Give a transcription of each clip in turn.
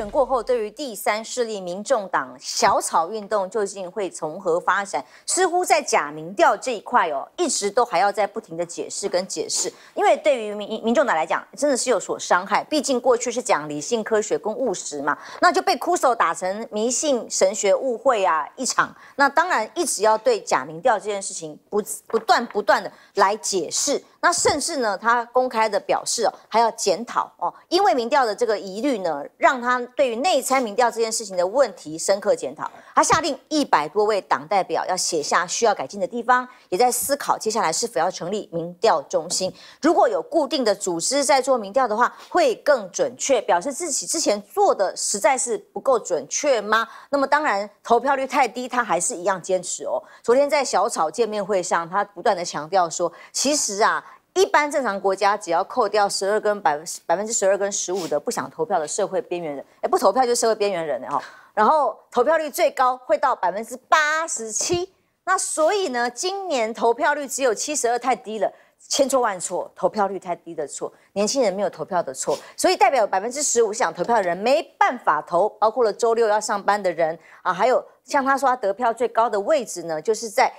选过后，对于第三势力民众党小草运动究竟会从何发展，似乎在假民调这一块哦，一直都还要在不停的解释跟解释，因为对于民民众党来讲，真的是有所伤害。毕竟过去是讲理性科学跟务实嘛，那就被枯手打成迷信神学误会啊一场。那当然一直要对假民调这件事情不不断不断的来解释，那甚至呢，他公开的表示哦，还要检讨哦，因为民调的这个疑虑呢，让他。对于内参民调这件事情的问题深刻检讨，他下令一百多位党代表要写下需要改进的地方，也在思考接下来是否要成立民调中心。如果有固定的组织在做民调的话，会更准确。表示自己之前做的实在是不够准确吗？那么当然，投票率太低，他还是一样坚持哦。昨天在小草见面会上，他不断的强调说，其实啊。一般正常国家只要扣掉十二跟百分百分之十二跟十五的不想投票的社会边缘人，哎，不投票就是社会边缘人哈。然后投票率最高会到百分之八十七，那所以呢，今年投票率只有七十二，太低了，千错万错，投票率太低的错，年轻人没有投票的错。所以代表百分之十五想投票的人没办法投，包括了周六要上班的人啊，还有像他说他得票最高的位置呢，就是在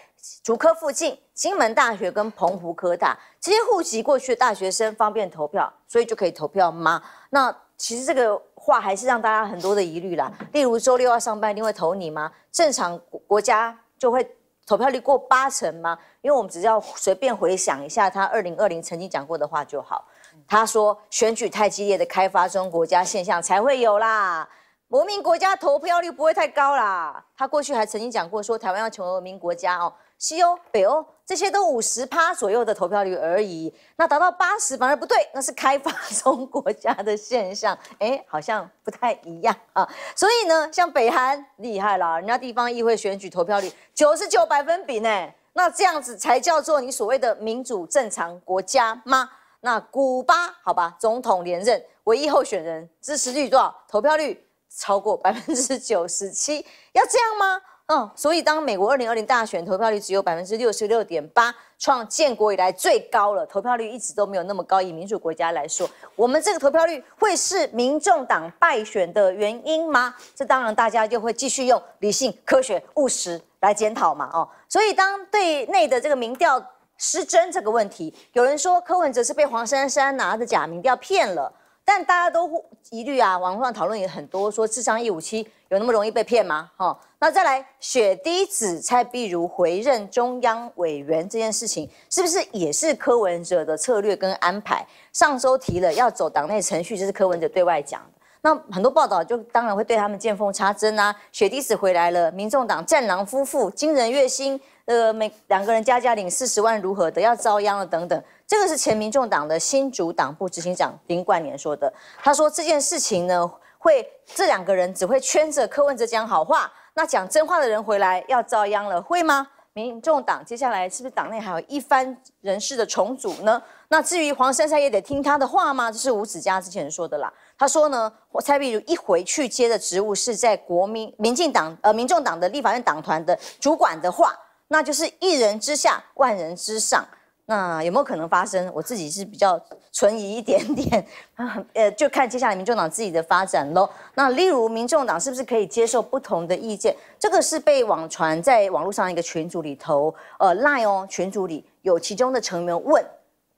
竹科附近。金门大学跟澎湖科大这些户籍过去的大学生方便投票，所以就可以投票吗？那其实这个话还是让大家很多的疑虑啦。例如周六要上班，一定会投你吗？正常国家就会投票率过八成吗？因为我们只要随便回想一下他二零二零曾经讲过的话就好。他说选举太激烈的开发中国家现象才会有啦，文明国家投票率不会太高啦。他过去还曾经讲过说台湾要成为文明国家哦。西欧、北欧这些都五十趴左右的投票率而已，那达到八十反而不对，那是开发中国家的现象。哎，好像不太一样啊。所以呢，像北韩厉害了，人家地方议会选举投票率九十九百分比呢，那这样子才叫做你所谓的民主正常国家吗？那古巴好吧，总统连任唯一候选人支持率多少？投票率超过百分之九十七，要这样吗？嗯，所以当美国二零二零大选投票率只有百分之六十六点八，创建国以来最高了，投票率一直都没有那么高。以民主国家来说，我们这个投票率会是民众党败选的原因吗？这当然大家就会继续用理性、科学、务实来检讨嘛。哦，所以当对内的这个民调失真这个问题，有人说柯文哲是被黄珊珊拿的假民调骗了。但大家都疑虑啊，网络上讨论也很多，说智商一五七有那么容易被骗吗？哈，那再来，雪滴子蔡碧如回任中央委员这件事情，是不是也是柯文哲的策略跟安排？上周提了要走党内程序，这是柯文哲对外讲的。那很多报道就当然会对他们见缝插针啊，雪滴子回来了，民众党战狼夫妇惊人月薪。呃，每两个人加加领四十万如何的要遭殃了等等，这个是前民众党的新主党部执行长林冠年说的。他说这件事情呢，会这两个人只会圈着柯文哲讲好话，那讲真话的人回来要遭殃了，会吗？民众党接下来是不是党内还有一番人事的重组呢？那至于黄珊珊也得听他的话吗？这是吴子嘉之前说的啦。他说呢，蔡碧如一回去接的职务是在国民民进党呃民众党的立法院党团的主管的话。那就是一人之下，万人之上。那有没有可能发生？我自己是比较存疑一点点 呃，就看接下来民众党自己的发展喽。那例如民众党是不是可以接受不同的意见？这个是被网传在网络上一个群组里头，呃，赖哦群组里有其中的成员问。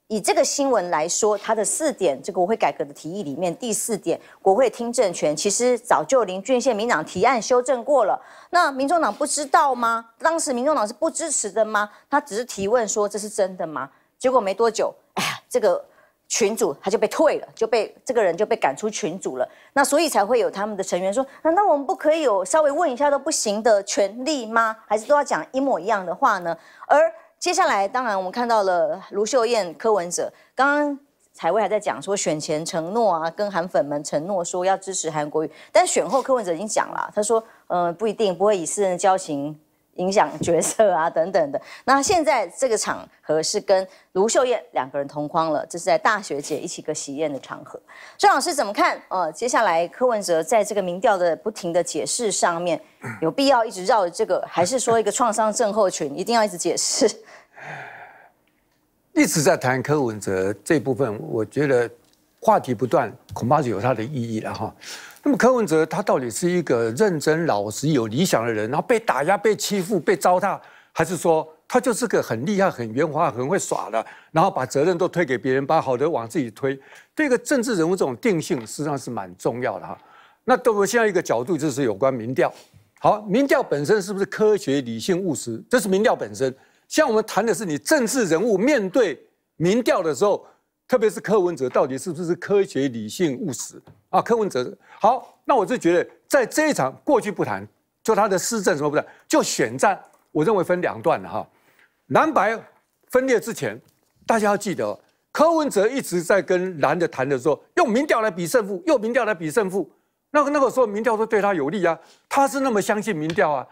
以这个新闻来说，它的四点这个国会改革的提议里面，第四点国会听证权，其实早就林俊宪民党提案修正过了。那民众党不知道吗？当时民众党是不支持的吗？他只是提问说这是真的吗？结果没多久，哎呀，这个群主他就被退了，就被这个人就被赶出群组了。那所以才会有他们的成员说，难道我们不可以有稍微问一下都不行的权利吗？还是都要讲一模一样的话呢？而接下来，当然我们看到了卢秀燕、柯文哲。刚刚彩薇还在讲说选前承诺啊，跟韩粉们承诺说要支持韩国语，但选后柯文哲已经讲了，他说，嗯，不一定，不会以私人交情。影响角色啊，等等的。那现在这个场合是跟卢秀燕两个人同框了，这是在大学姐一起个喜宴的场合。郑老师怎么看？呃，接下来柯文哲在这个民调的不停的解释上面，有必要一直绕这个，还是说一个创伤症候群，一定要一直解释？一直在谈柯文哲这部分，我觉得话题不断，恐怕是有它的意义了哈。那么柯文哲他到底是一个认真老实有理想的人，然后被打压、被欺负、被糟蹋，还是说他就是个很厉害、很圆滑、很会耍的，然后把责任都推给别人，把好的往自己推？对一个政治人物这种定性，实际上是蛮重要的哈。那到我们现在一个角度就是有关民调，好，民调本身是不是科学、理性、务实？这是民调本身。像我们谈的是你政治人物面对民调的时候。特别是柯文哲到底是不是科学、理性、务实啊？柯文哲好，那我就觉得，在这一场过去不谈，就他的施政什么不谈，就选战，我认为分两段的哈。蓝白分裂之前，大家要记得，柯文哲一直在跟蓝的谈的时候，用民调来比胜负，用民调来比胜负。那个那个时候民调都对他有利啊，他是那么相信民调啊。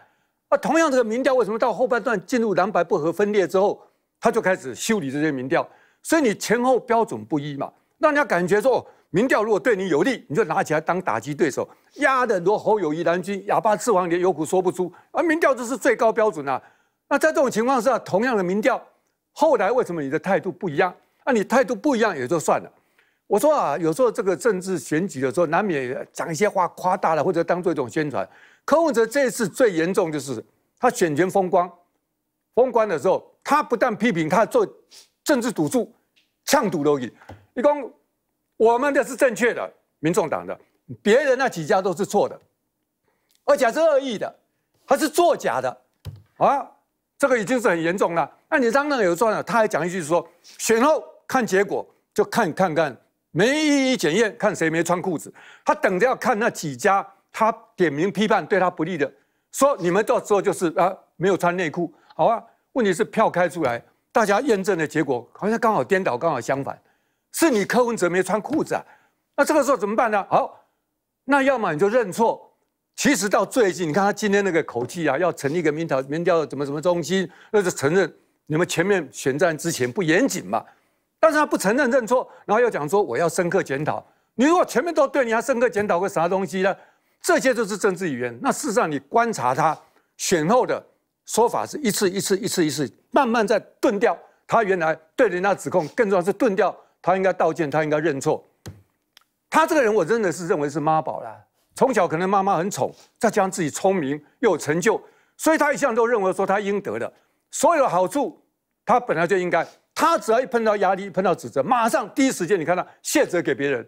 啊，同样个民调，为什么到后半段进入蓝白不合分裂之后，他就开始修理这些民调？所以你前后标准不一嘛，那人家感觉说，民调如果对你有利，你就拿起来当打击对手，压的如多侯友谊、蓝军哑巴吃黄连有苦说不出。而民调就是最高标准呐。那在这种情况下，同样的民调，后来为什么你的态度不一样？啊，你态度不一样也就算了。我说啊，有时候这个政治选举的时候，难免讲一些话夸大了，或者当做一种宣传。柯文哲这次最严重就是他选前风光，风光的时候，他不但批评他做。政治赌注，呛赌而已。一共，我们的是正确的，民众党的，别人那几家都是错的，而且是恶意的，还是作假的，啊，这个已经是很严重了。那你张任有算了，他还讲一句说，选后看结果，就看看看没一一检验，看谁没穿裤子。他等着要看那几家，他点名批判对他不利的，说你们到时候就是啊，没有穿内裤，好啊。问题是票开出来。大家验证的结果好像刚好颠倒，刚好相反，是你柯文哲没穿裤子啊？那这个时候怎么办呢？好，那要么你就认错。其实到最近，你看他今天那个口气啊，要成立一个民调民调怎么怎么中心，那就承认你们前面选战之前不严谨嘛？但是他不承认认错，然后又讲说我要深刻检讨。你如果前面都对，你还深刻检讨个啥东西呢？这些就是政治语言。那事实上，你观察他选后的。说法是一次一次一次一次，慢慢在钝掉。他原来对人家指控，更重要是钝掉。他应该道歉，他应该认错。他这个人，我真的是认为是妈宝啦，从小可能妈妈很宠，再加上自己聪明又有成就，所以他一向都认为说他应得的，所有好处他本来就应该。他只要一碰到压力，碰到指责，马上第一时间你看到卸责给别人，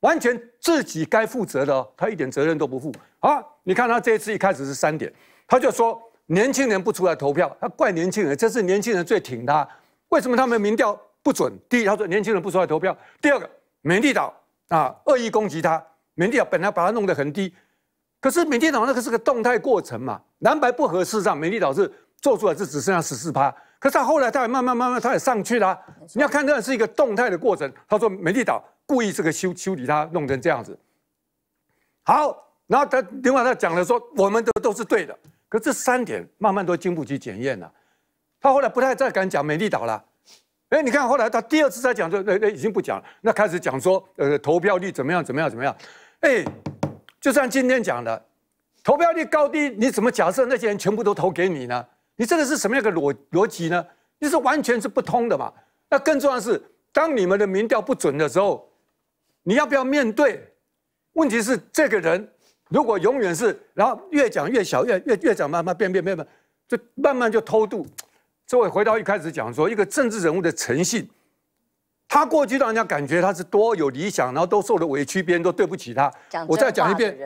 完全自己该负责的，他一点责任都不负啊！你看他这一次一开始是三点，他就说。年轻人不出来投票，他怪年轻人，这是年轻人最挺他。为什么他们民调不准？第一，他说年轻人不出来投票；，第二个，美丽岛啊恶意攻击他。美丽岛本来把他弄得很低，可是美丽岛那个是个动态过程嘛，蓝白不合事实上，美丽岛是做出来是只剩下十四趴，可是他后来他也慢慢慢慢他也上去了。你要看那是一个动态的过程。他说美丽岛故意这个修修理他，弄成这样子。好，然后他另外他讲了说，我们的都是对的。这三点慢慢都经不起检验了，他后来不太再敢讲美丽岛了。哎，你看后来他第二次再讲，就那那已经不讲了。那开始讲说，呃，投票率怎么样怎么样怎么样？哎，就像今天讲的，投票率高低你怎么假设那些人全部都投给你呢？你这个是什么样的逻逻辑呢？你是完全是不通的嘛。那更重要的是，当你们的民调不准的时候，你要不要面对？问题是这个人。如果永远是，然后越讲越小，越越越讲，慢慢变变变变，就慢慢就偷渡。这位回到一开始讲说，一个政治人物的诚信，他过去让人家感觉他是多有理想，然后都受了委屈，别人都对不起他。我再讲一遍，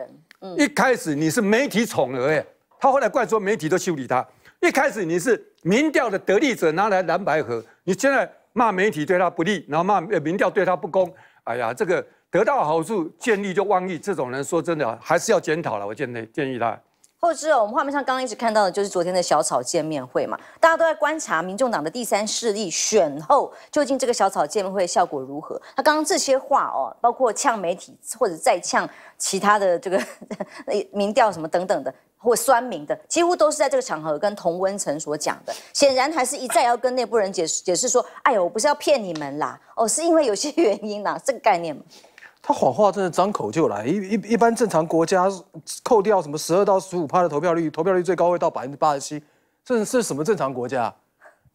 一开始你是媒体宠儿，哎，他后来怪说媒体都修理他。一开始你是民调的得利者，拿来蓝白河，你现在骂媒体对他不利，然后骂民调对他不公。哎呀，这个。得到好处见利就忘义，这种人说真的还是要检讨了。我建议建议他。后知哦，我们画面上刚刚一直看到的就是昨天的小草见面会嘛，大家都在观察民众党的第三势力选后究竟这个小草见面会效果如何。他刚刚这些话哦，包括呛媒体或者再呛其他的这个 民调什么等等的，或酸民的，几乎都是在这个场合跟童温成所讲的。显然还是一再要跟内部人解释解释说，哎呦，我不是要骗你们啦，哦，是因为有些原因啦，这个概念他谎话真的张口就来，一一一般正常国家扣掉什么十二到十五趴的投票率，投票率最高会到百分之八十七，这是什么正常国家？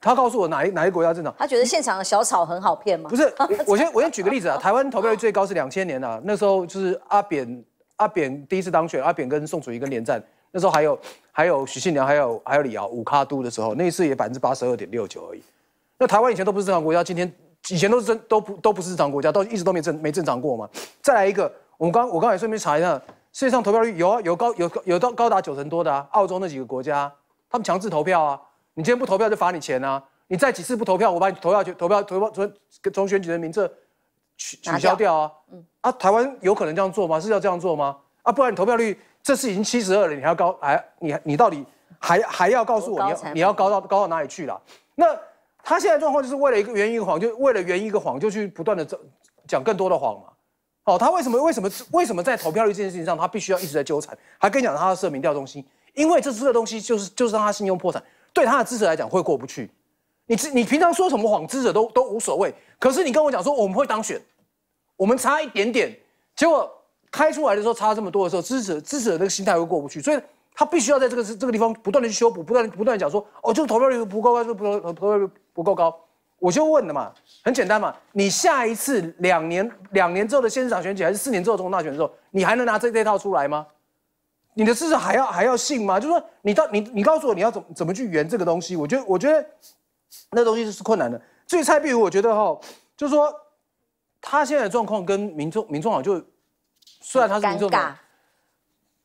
他告诉我哪一哪一国家正常？他觉得现场的小草很好骗吗？不是，我先我先举个例子啊，台湾投票率最高是两千年了，那时候就是阿扁阿扁第一次当选，阿扁跟宋楚瑜跟连战，那时候还有还有许信良，还有还有李敖五咖都的时候，那一次也百分之八十二点六九而已，那台湾以前都不是正常国家，今天。以前都是正都不都不是正常国家，都一直都没正没正常过嘛。再来一个，我们刚我刚才顺便查一下，世界上投票率有啊有高有有到高达九成多的，澳洲那几个国家，他们强制投票啊，你今天不投票就罚你钱啊，你再几次不投票，我把你投票投票投票从从选举的名册取取消掉啊。嗯啊，台湾有可能这样做吗？是要这样做吗？啊，不然你投票率这次已经七十二了，你还要高？还你你到底还还要告诉我，你你要高到高到哪里去了？那。他现在状况就是为了一个圆一个谎，就为了圆一个谎，就去不断的讲讲更多的谎嘛。好，他为什么为什么为什么在投票率这件事情上，他必须要一直在纠缠？还跟你讲他的社民调中心，因为这次的东西就是就是让他信用破产，对他的支持来讲会过不去。你你平常说什么谎，支持都都无所谓。可是你跟我讲说我们会当选，我们差一点点，结果开出来的时候差这么多的时候，支持支持的那个心态会过不去，所以他必须要在这个这个地方不断的去修补，不断不断讲说哦，就是投票率不够，就是不投投票率。不够高，我就问了嘛，很简单嘛，你下一次两年两年之后的县市长选举，还是四年之后总统大选的时候，你还能拿这这套出来吗？你的事实还要还要信吗？就是说你到你你告诉我你要怎怎么去圆这个东西？我觉得我觉得那东西是困难的。所以蔡壁如我觉得哈，就是说他现在的状况跟民众民众像就虽然他是民众党，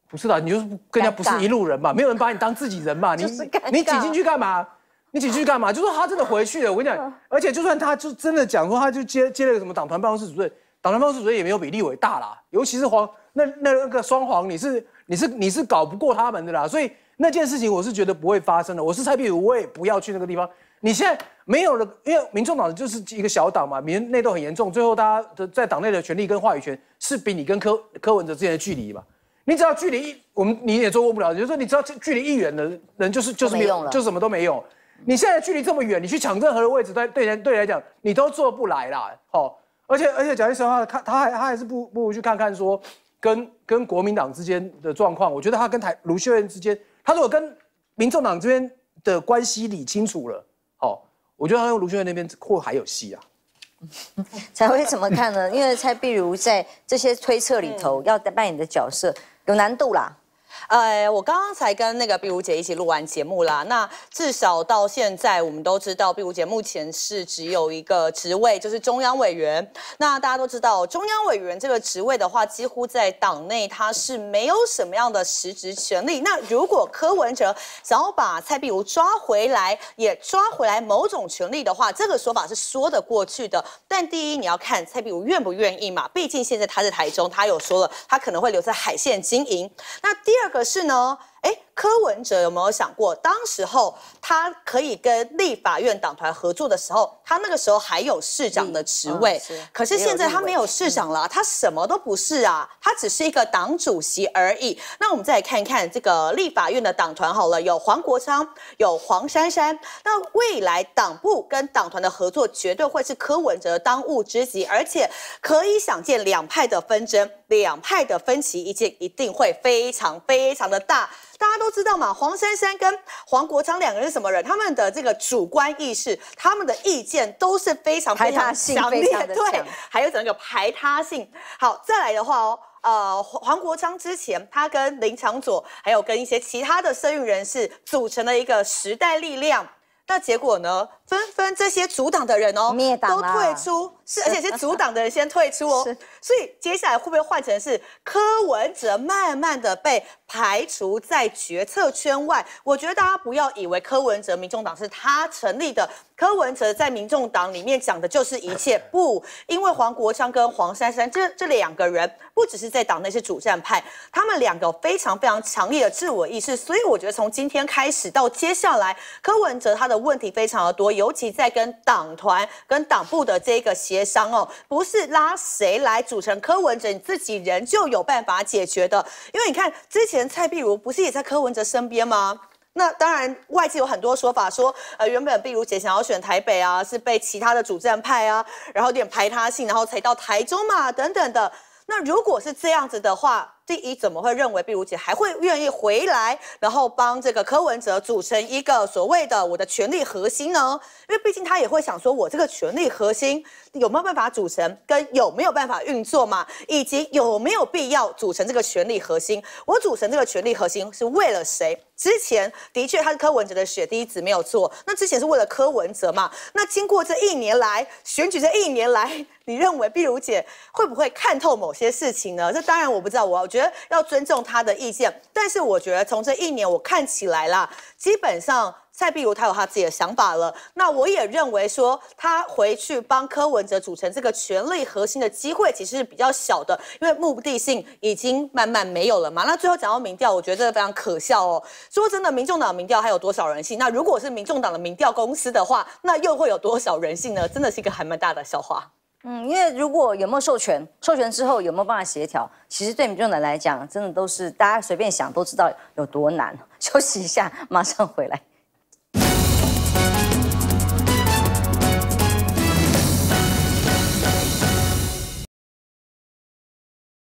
不是的，你就更加不是一路人嘛，没有人把你当自己人嘛，你你挤进去干嘛？你继续干嘛？就是他真的回去了。我跟你讲，而且就算他就真的讲说，他就接接了个什么党团办公室主任，党团办公室主任也没有比立委大啦。尤其是黄那那个双黄，你是你是你是搞不过他们的啦。所以那件事情我是觉得不会发生的。我是蔡壁如，我也不要去那个地方。你现在没有了，因为民众党就是一个小党嘛，民内斗很严重。最后大家的在党内的权力跟话语权是比你跟柯柯文哲之间的距离嘛。你只要距离一，我们你也做过不了。就说你知道，距离一远的人就是就是没用了，就什么都没用。你现在距离这么远，你去抢任何的位置，对对人对来讲，你都做不来啦。好，而且而且蒋介石他他他还是不不如去看看说跟跟国民党之间的状况。我觉得他跟台卢秀燕之间，他如果跟民众党这边的关系理清楚了，好，我觉得他用卢秀燕那边或还有戏啊。才会怎么看呢？因为蔡壁如在这些推测里头要扮演的角色有难度啦。呃，我刚刚才跟那个毕如姐一起录完节目啦。那至少到现在，我们都知道毕如姐目前是只有一个职位，就是中央委员。那大家都知道，中央委员这个职位的话，几乎在党内他是没有什么样的实职权利。那如果柯文哲想要把蔡毕如抓回来，也抓回来某种权利的话，这个说法是说得过去的。但第一，你要看蔡毕如愿不愿意嘛。毕竟现在他在台中，他有说了，他可能会留在海线经营。那第二。可是呢。哎，柯文哲有没有想过，当时候他可以跟立法院党团合作的时候，他那个时候还有市长的职位，可是现在他没有市长了，他什么都不是啊，他只是一个党主席而已。那我们再来看看这个立法院的党团好了，有黄国昌，有黄珊珊。那未来党部跟党团的合作，绝对会是柯文哲的当务之急，而且可以想见两派的纷争，两派的分歧意见一定会非常非常的大。大家都知道嘛，黄珊珊跟黄国昌两个人是什么人？他们的这个主观意识，他们的意见都是非常非常强烈的，对，还有整个排他性。好，再来的话哦，呃，黄国昌之前他跟林长佐，还有跟一些其他的生育人士组成了一个时代力量，那结果呢，纷纷这些阻挡的人哦，都退出。是，而且是主党的人先退出哦，所以接下来会不会换成是柯文哲慢慢的被排除在决策圈外？我觉得大家不要以为柯文哲民众党是他成立的，柯文哲在民众党里面讲的就是一切，不，因为黄国昌跟黄珊珊这这两个人不只是在党内是主战派，他们两个非常非常强烈的自我意识，所以我觉得从今天开始到接下来，柯文哲他的问题非常的多，尤其在跟党团跟党部的这个协。商哦，不是拉谁来组成柯文哲，你自己人就有办法解决的。因为你看之前蔡碧如不是也在柯文哲身边吗？那当然，外界有很多说法说，呃，原本碧如姐想要选台北啊，是被其他的主战派啊，然后有点排他性，然后才到台中嘛，等等的。那如果是这样子的话，第一，怎么会认为毕如姐还会愿意回来，然后帮这个柯文哲组成一个所谓的我的权力核心呢？因为毕竟他也会想说，我这个权力核心有没有办法组成，跟有没有办法运作嘛，以及有没有必要组成这个权力核心？我组成这个权力核心是为了谁？之前的确，他是柯文哲的血滴子没有做。那之前是为了柯文哲嘛？那经过这一年来选举，这一年来，你认为碧如姐会不会看透某些事情呢？这当然我不知道，我觉得要尊重他的意见。但是我觉得从这一年我看起来啦，基本上。再比如，他有他自己的想法了。那我也认为说，他回去帮柯文哲组成这个权力核心的机会，其实是比较小的，因为目的性已经慢慢没有了嘛。那最后讲到民调，我觉得这个非常可笑哦。说真的，民众党民调还有多少人性？那如果是民众党的民调公司的话，那又会有多少人性呢？真的是一个还蛮大的笑话。嗯，因为如果有没有授权，授权之后有没有办法协调，其实对民众党来讲，真的都是大家随便想都知道有多难。休息一下，马上回来。